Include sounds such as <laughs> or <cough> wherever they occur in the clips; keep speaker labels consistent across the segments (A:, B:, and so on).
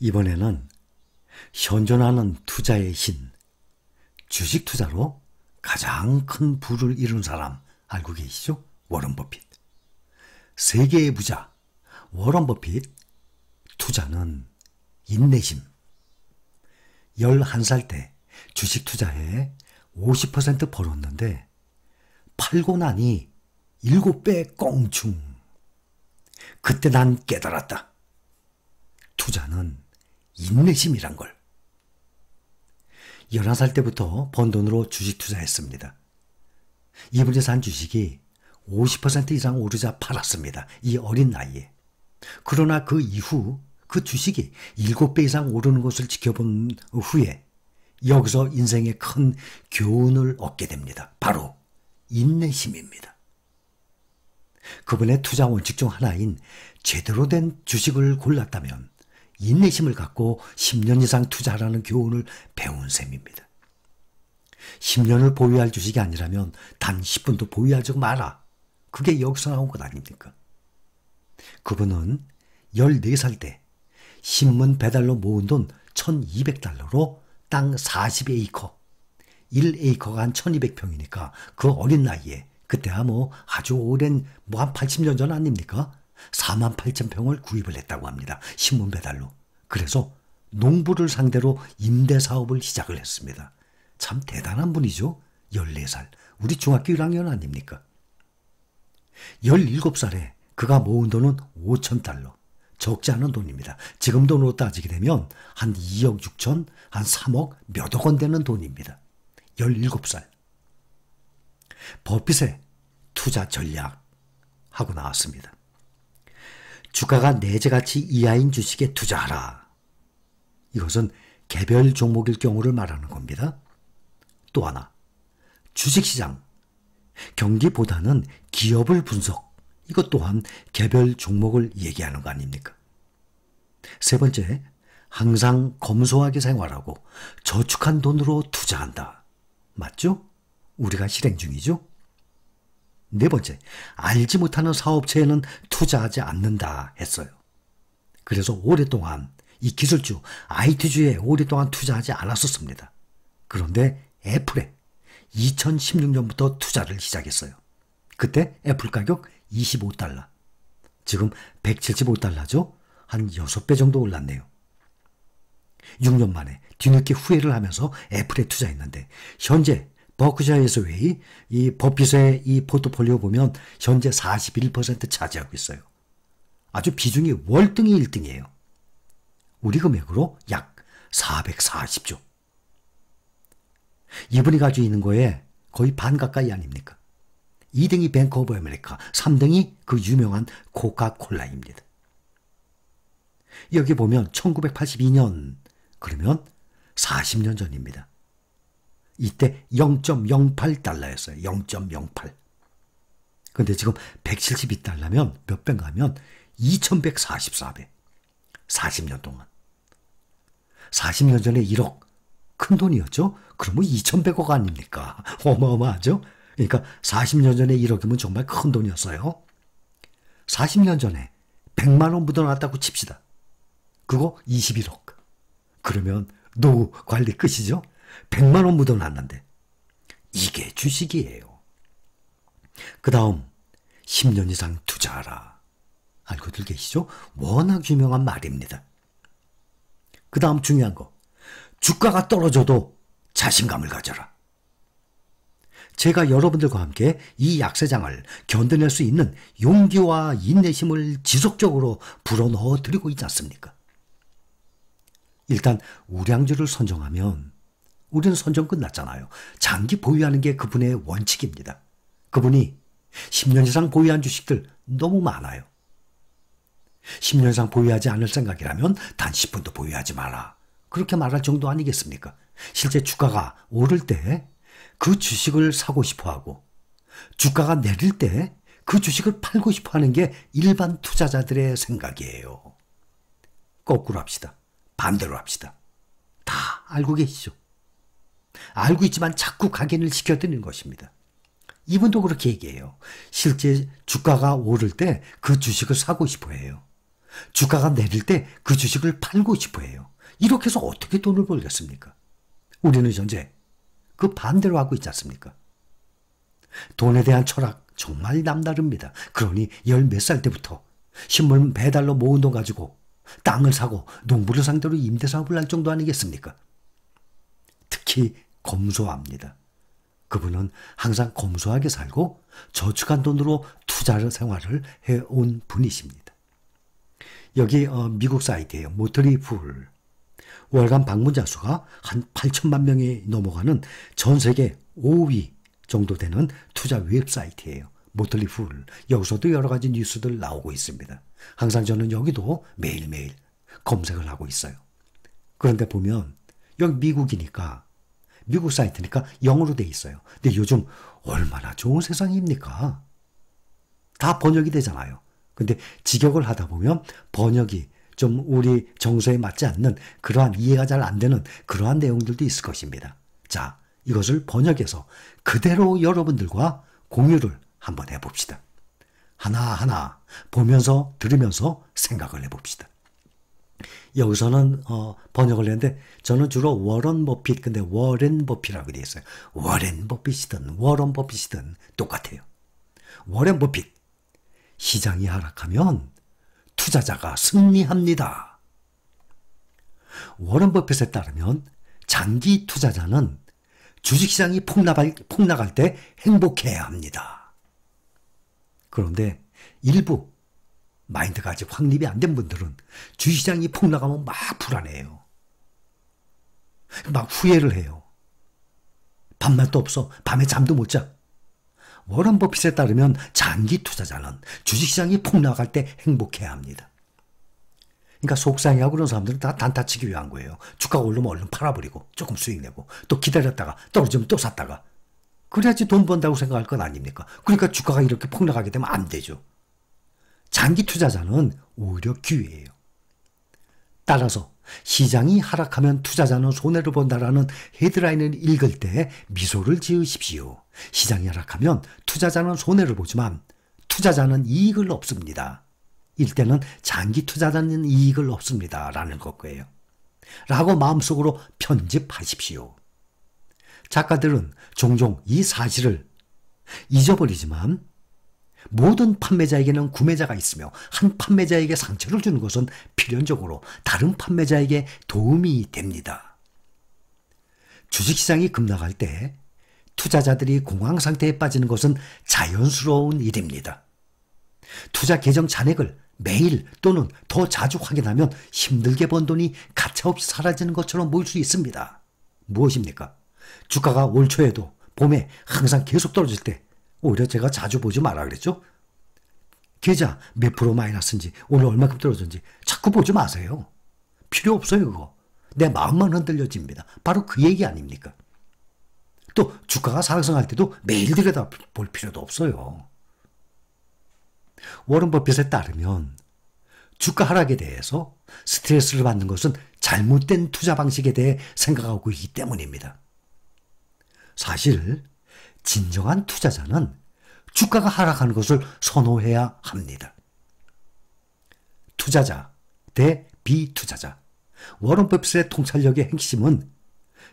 A: 이번에는 현존하는 투자의 신, 주식 투자로 가장 큰 부를 이룬 사람 알고 계시죠? 워런 버핏. 세계의 부자, 워런 버핏. 투자는 인내심. 11살 때 주식 투자에 50% 벌었는데 팔고 나니 7배 껑충. 그때 난 깨달았다. 투자는 인내심이란 걸. 11살 때부터 번 돈으로 주식 투자했습니다. 이분이 산 주식이 50% 이상 오르자 팔았습니다. 이 어린 나이에. 그러나 그 이후 그 주식이 7배 이상 오르는 것을 지켜본 후에 여기서 인생의 큰 교훈을 얻게 됩니다. 바로 인내심입니다. 그분의 투자 원칙 중 하나인 제대로 된 주식을 골랐다면 인내심을 갖고 10년 이상 투자하라는 교훈을 배운 셈입니다. 10년을 보유할 주식이 아니라면 단 10분도 보유하지 마라. 그게 여기서 나온 것 아닙니까? 그분은 14살 때 신문 배달로 모은 돈 1200달러로 땅 40에이커, 1에이커가 한 1200평이니까 그 어린 나이에 그때야 뭐 아주 오랜 뭐 한 80년 전 아닙니까? 4만 8천 평을 구입을 했다고 합니다. 신문 배달로. 그래서 농부를 상대로 임대 사업을 시작을 했습니다. 참 대단한 분이죠. 14살. 우리 중학교 1학년 아닙니까? 17살에 그가 모은 돈은 5천 달러. 적지 않은 돈입니다. 지금 돈으로 따지게 되면 한 2억 6천, 한 3억 몇억 원 되는 돈입니다. 17살. 버핏의 투자 전략 하고 나왔습니다. 주가가 내재같이 이하인 주식에 투자하라. 이것은 개별 종목일 경우를 말하는 겁니다. 또 하나, 주식시장. 경기보다는 기업을 분석. 이것 또한 개별 종목을 얘기하는 거 아닙니까? 세 번째, 항상 검소하게 생활하고 저축한 돈으로 투자한다. 맞죠? 우리가 실행 중이죠? 네 번째, 알지 못하는 사업체에는 투자하지 않는다 했어요. 그래서 오랫동안 이 기술주 IT주에 오랫동안 투자하지 않았었습니다. 그런데 애플에 2016년부터 투자를 시작했어요. 그때 애플 가격 25달러. 지금 175달러죠? 한 6배 정도 올랐네요. 6년 만에 뒤늦게 후회를 하면서 애플에 투자했는데 현재 버크셔에서 웨이 이 버핏의 이 포트폴리오 보면 현재 41% 차지하고 있어요. 아주 비중이 월등히 1등이에요. 우리 금액으로 약 440조. 이분이 가지고 있는 거에 거의 반 가까이 아닙니까? 2등이 뱅크 오브 아메리카, 3등이 그 유명한 코카콜라입니다. 여기 보면 1982년, 그러면 40년 전입니다. 이때 0.08달러였어요. 0.08. 근데 지금 172달러면 몇배 가면 2144배. 40년 동안. 40년 전에 1억 큰 돈이었죠? 그러면 2,100억 아닙니까? <laughs> 어마어마하죠? 그러니까 40년 전에 1억이면 정말 큰 돈이었어요. 40년 전에 100만 원 묻어놨다고 칩시다. 그거 21억. 그러면 노후 관리 끝이죠? 100만 원 묻어놨는데. 이게 주식이에요. 그 다음, 10년 이상 투자하라. 알고들 아, 계시죠? 워낙 유명한 말입니다. 그 다음 중요한 거. 주가가 떨어져도 자신감을 가져라. 제가 여러분들과 함께 이 약세장을 견뎌낼 수 있는 용기와 인내심을 지속적으로 불어넣어 드리고 있지 않습니까? 일단 우량주를 선정하면 우리는 선정 끝났잖아요. 장기 보유하는 게 그분의 원칙입니다. 그분이 10년 이상 보유한 주식들 너무 많아요. 10년 이상 보유하지 않을 생각이라면 단 10분도 보유하지 마라. 그렇게 말할 정도 아니겠습니까? 실제 주가가 오를 때 그 주식을 사고 싶어 하고 주가가 내릴 때 그 주식을 팔고 싶어 하는 게 일반 투자자들의 생각이에요. 거꾸로 합시다. 반대로 합시다. 다 알고 계시죠? 알고 있지만 자꾸 각인을 시켜드리는 것입니다. 이분도 그렇게 얘기해요. 실제 주가가 오를 때 그 주식을 사고 싶어 해요. 주가가 내릴 때 그 주식을 팔고 싶어 해요. 이렇게 해서 어떻게 돈을 벌겠습니까? 우리는 현재 그 반대로 하고 있지 않습니까? 돈에 대한 철학 정말 남다릅니다. 그러니 열 몇 살 때부터 신문 배달로 모은 돈 가지고 땅을 사고 농부를 상대로 임대사업을 할 정도 아니겠습니까? 특히 검소합니다. 그분은 항상 검소하게 살고 저축한 돈으로 투자 생활을 해온 분이십니다. 여기 어, 미국 사이트예요. 모터리 풀. 월간 방문자 수가 한 8천만 명이 넘어가는 전 세계 5위 정도 되는 투자 웹사이트예요. 모틀리 풀. 여기서도 여러 가지 뉴스들 나오고 있습니다. 항상 저는 여기도 매일매일 검색을 하고 있어요. 그런데 보면 여기 미국이니까 미국 사이트니까 영어로 돼 있어요. 근데 요즘 얼마나 좋은 세상입니까? 다 번역이 되잖아요. 근데 직역을 하다 보면 번역이 좀 우리 정서에 맞지 않는 그러한 이해가 잘 안 되는 그러한 내용들도 있을 것입니다. 자, 이것을 번역해서 그대로 여러분들과 공유를 한번 해봅시다. 하나하나 보면서 들으면서 생각을 해봅시다. 여기서는 어, 번역을 했는데 저는 주로 워런 버핏 근데 워렌 버핏이라고 되어 있어요. 워렌 버핏이든 워런 버핏이든 똑같아요. 워렌 버핏 시장이 하락하면 투자자가 승리합니다. 워런 버핏에 따르면 장기 투자자는 주식시장이 폭락할, 폭락할 때 행복해야 합니다. 그런데 일부 마인드가 아직 확립이 안 된 분들은 주식시장이 폭락하면 막 불안해요. 막 후회를 해요. 밤낮도 없어. 밤에 잠도 못 자. 워런 버핏에 따르면 장기 투자자는 주식시장이 폭락할 때 행복해야 합니다. 그러니까 속상해하고 그런 사람들은 다 단타치기 위한 거예요. 주가가 오르면 얼른 팔아버리고 조금 수익 내고 또 기다렸다가 떨어지면 또 샀다가 그래야지 돈 번다고 생각할 건 아닙니까? 그러니까 주가가 이렇게 폭락하게 되면 안 되죠. 장기 투자자는 오히려 기회예요. 따라서 시장이 하락하면 투자자는 손해를 본다라는 헤드라인을 읽을 때 미소를 지으십시오. 시장이 하락하면 투자자는 손해를 보지만 투자자는 이익을 얻습니다. 일때는 장기 투자자는 이익을 얻습니다. 라는 것 거예요. 라고 마음속으로 편집하십시오. 작가들은 종종 이 사실을 잊어버리지만 모든 판매자에게는 구매자가 있으며 한 판매자에게 상처를 주는 것은 필연적으로 다른 판매자에게 도움이 됩니다. 주식시장이 급락할 때 투자자들이 공황 상태에 빠지는 것은 자연스러운 일입니다. 투자 계정 잔액을 매일 또는 더 자주 확인하면 힘들게 번 돈이 가차없이 사라지는 것처럼 보일 수 있습니다. 무엇입니까? 주가가 올 초에도 봄에 항상 계속 떨어질 때 오히려 제가 자주 보지 마라 그랬죠? 계좌 몇 프로 마이너스인지 오늘 얼마큼 떨어졌는지 자꾸 보지 마세요. 필요 없어요 그거. 내 마음만 흔들려집니다. 바로 그 얘기 아닙니까? 또 주가가 상승할 때도 매일 들여다 볼 필요도 없어요. 워런 버핏에 따르면 주가 하락에 대해서 스트레스를 받는 것은 잘못된 투자 방식에 대해 생각하고 있기 때문입니다. 사실 진정한 투자자는 주가가 하락하는 것을 선호해야 합니다. 투자자 대 비투자자. 워런 버핏의 통찰력의 핵심은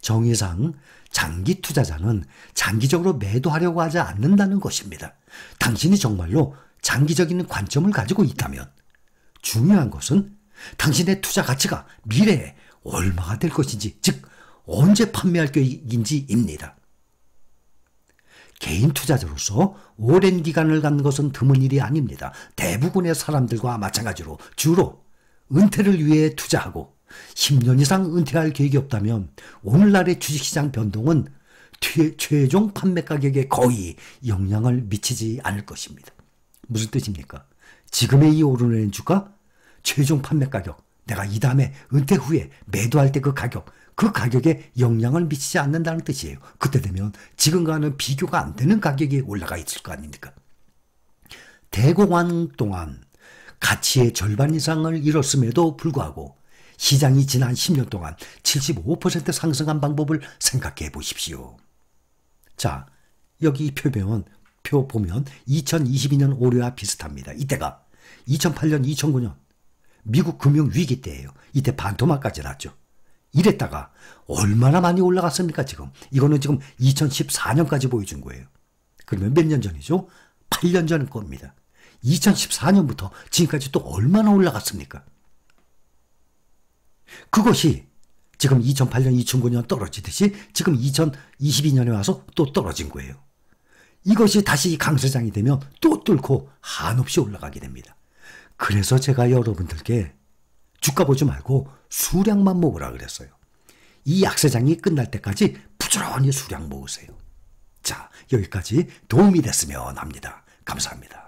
A: 정의상 장기 투자자는 장기적으로 매도하려고 하지 않는다는 것입니다. 당신이 정말로 장기적인 관점을 가지고 있다면 중요한 것은 당신의 투자 가치가 미래에 얼마가 될 것인지, 즉, 언제 판매할 계획인지입니다. 개인 투자자로서 오랜 기간을 갖는 것은 드문 일이 아닙니다. 대부분의 사람들과 마찬가지로 주로 은퇴를 위해 투자하고 10년 이상 은퇴할 계획이 없다면 오늘날의 주식시장 변동은 최종 판매 가격에 거의 영향을 미치지 않을 것입니다. 무슨 뜻입니까? 지금의 이 오르는 주가 최종 판매 가격 내가 이 다음에 은퇴 후에 매도할 때 그 가격 그 가격에 영향을 미치지 않는다는 뜻이에요. 그때 되면 지금과는 비교가 안 되는 가격이 올라가 있을 거 아닙니까? 대공황 동안 가치의 절반 이상을 잃었음에도 불구하고 시장이 지난 10년 동안 75% 상승한 방법을 생각해 보십시오. 자, 여기 표면, 표 보면 2022년 오류와 비슷합니다. 이때가 2008년, 2009년 미국 금융위기 때예요. 이때 반토막까지 났죠. 이랬다가 얼마나 많이 올라갔습니까, 지금? 이거는 지금 2014년까지 보여준 거예요. 그러면 몇 년 전이죠? 8년 전 겁니다. 2014년부터 지금까지 또 얼마나 올라갔습니까? 그것이 지금 2008년, 2009년 떨어지듯이 지금 2022년에 와서 또 떨어진 거예요. 이것이 다시 강세장이 되면 또 뚫고 한없이 올라가게 됩니다. 그래서 제가 여러분들께 주가 보지 말고 수량만 먹으라 그랬어요. 이 약세장이 끝날 때까지 부지런히 수량 모으세요. 자, 여기까지 도움이 됐으면 합니다. 감사합니다.